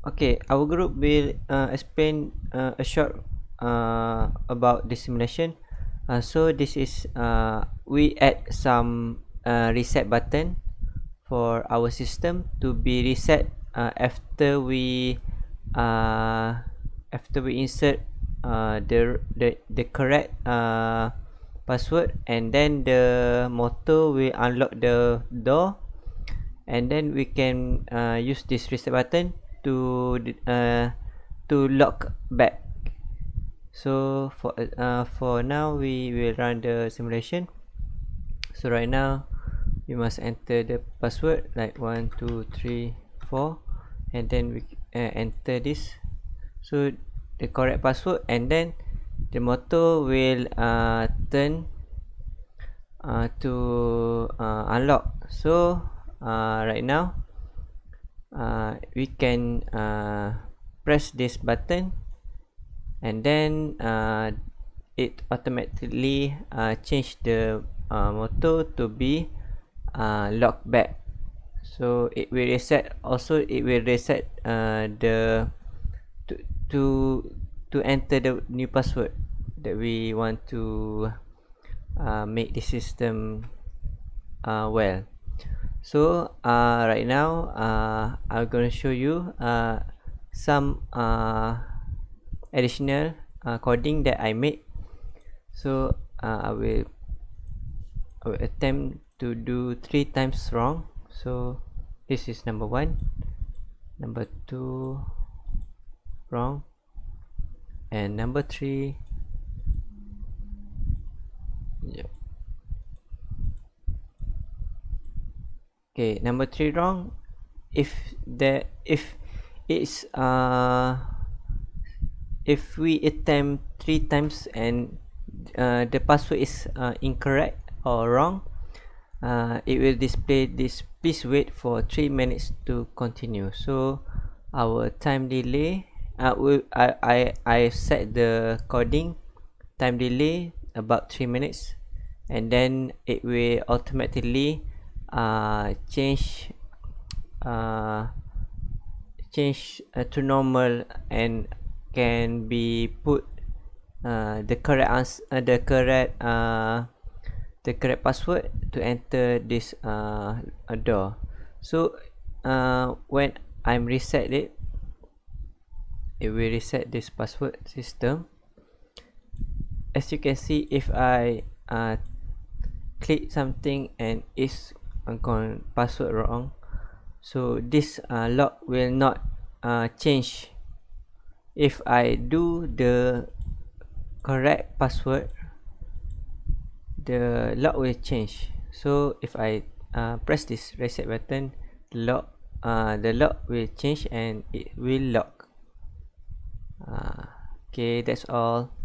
Okay, our group will uh, explain uh, a short uh, about this simulation. Uh, so this is uh, we add some uh, reset button for our system to be reset uh, after we uh, after we insert uh, the the the correct uh, password and then the motor will unlock the door and then we can uh, use this reset button to uh, to lock back so for uh, for now we will run the simulation so right now you must enter the password like one two three four and then we uh, enter this so the correct password and then the motor will uh, turn uh, to uh, unlock so uh, right now uh, we can uh, press this button and then uh, it automatically uh, change the uh, motor to be uh, locked back so it will reset also it will reset uh, the to, to to enter the new password that we want to uh, make the system uh, well so uh, right now uh, I'm gonna show you uh, some uh, additional uh, coding that I made so uh, I will, I, will, attempt to do three times wrong so this is number one number two wrong and number three okay number three wrong if the if it's uh if we attempt three times and uh, the password is uh, incorrect or wrong uh, it will display this please wait for three minutes to continue so our time delay I uh, will I, I I set the coding time delay about three minutes and then it will automatically uh, change uh, change uh, to normal and can be put uh, the correct ans- uh, the correct uh, the correct password to enter this uh, door so uh, when i'm reset it it will reset this password system as you can see if i uh, click something and it's account password wrong so this uh, lock will not uh, change if i do the correct password the lock will change so if i uh, press this reset button the lock uh, the lock will change and it will lock uh, okay that's all